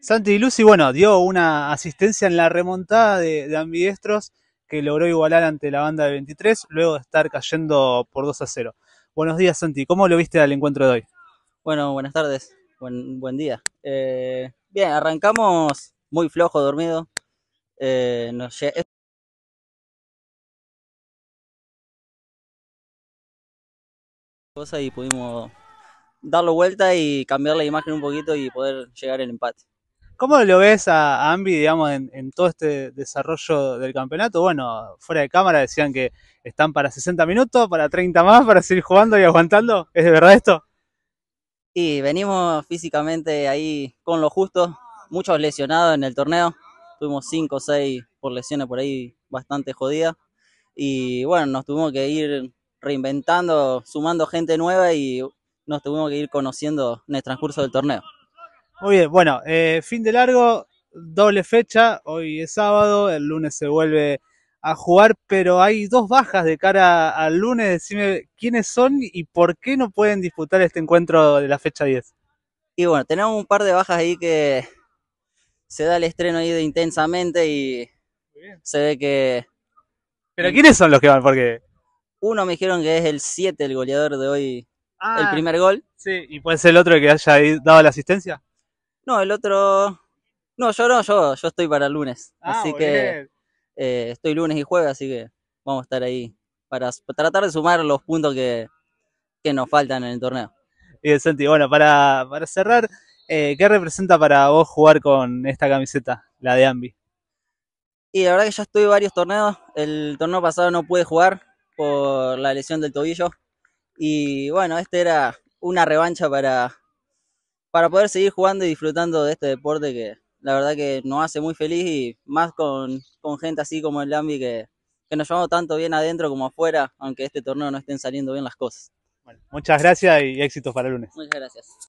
Santi Lucy, bueno, dio una asistencia en la remontada de, de, que logró igualar ante la banda de 23, luego de estar cayendo por 2 a 0. Buenos días, Santi. ¿Cómo lo viste al encuentro de hoy? Bueno, buenas tardes. Buen, buen día. Eh, bien, arrancamos muy flojo, dormido. Eh, nos y pudimos darlo vuelta y cambiar la imagen un poquito y poder llegar al empate. ¿Cómo lo ves a Ambi, digamos, en, todo este desarrollo del campeonato? Bueno, fuera de cámara decían que están para 60 minutos, para 30 más, para seguir jugando y aguantando. ¿Es de verdad esto? Y venimos físicamente ahí con lo justo. Muchos lesionados en el torneo. Tuvimos 5 o 6 por lesiones por ahí bastante jodidas. Y bueno, nos tuvimos que ir reinventando, sumando gente nueva y nos tuvimos que ir conociendo en el transcurso del torneo. Muy bien, bueno, eh, fin de largo, doble fecha, hoy es sábado, el lunes se vuelve a jugar, pero hay dos bajas de cara al lunes, decime quiénes son y por qué no pueden disputar este encuentro de la fecha 10. Y bueno, tenemos un par de bajas ahí que se da el estreno ahí de intensamente y se ve que... ¿Pero quiénes son los que van? Porque... Uno me dijeron que es el 7, el goleador de hoy, el ah. primer gol. Sí, ¿y puede ser el otro que haya dado la asistencia? No, el otro. No, yo no, yo, yo estoy para el lunes. Ah, así que eh, estoy lunes y jueves, así que vamos a estar ahí para tratar de sumar los puntos que, nos faltan en el torneo. Y el sentido, bueno, para, cerrar, eh, ¿qué representa para vos jugar con esta camiseta, la de Ambi? Y la verdad que ya estoy varios torneos. El torneo pasado no pude jugar por la lesión del tobillo. Y bueno, este era una revancha para, para poder seguir jugando y disfrutando de este deporte que la verdad que nos hace muy feliz y más con, gente así como el Lambi que, que nos llevamos tanto bien adentro como afuera, aunque este torneo no estén saliendo bien las cosas. muchas gracias y éxitos para el lunes. Muchas gracias.